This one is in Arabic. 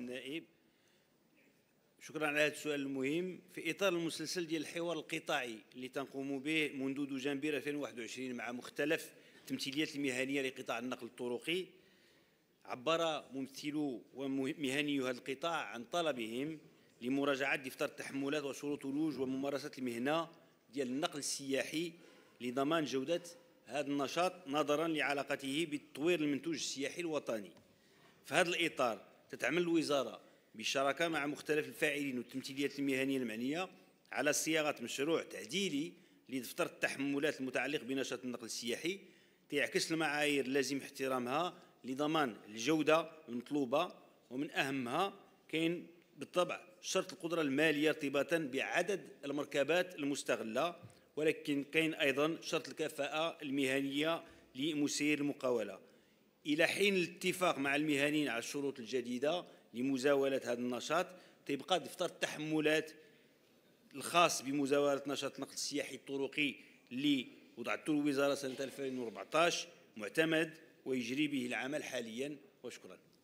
النائب إيه؟ شكرا على هذا السؤال المهم في اطار المسلسل ديال الحوار القطاعي اللي تنقوم به منذ دجنبير 2021 مع مختلف التمثيليات المهنيه لقطاع النقل الطرقي عبر ممثلو ومهنيو هذا القطاع عن طلبهم لمراجعه دفتر التحملات وشروط ولوج وممارسه المهنه ديال النقل السياحي لضمان جوده هذا النشاط نظرا لعلاقته بتطوير المنتوج السياحي الوطني في هذا الاطار تتعمل الوزارة بالشراكة مع مختلف الفاعلين والتمثيليات المهنية المعنية على صياغة مشروع تعديلي لدفتر التحملات المتعلق بنشاط النقل السياحي تيعكس المعايير اللازم احترامها لضمان الجودة المطلوبة ومن أهمها كاين بالطبع شرط القدرة المالية ارتباطا بعدد المركبات المستغلة ولكن كاين أيضا شرط الكفاءة المهنية لمسير المقاولة الى حين الاتفاق مع المهنيين على الشروط الجديده لمزاوله هذا النشاط تيبقى دفتر التحملات الخاص بمزاوله نشاط النقل السياحي الطرقي اللي وضعته الوزاره سنه 2014 معتمد ويجري به العمل حاليا وشكرا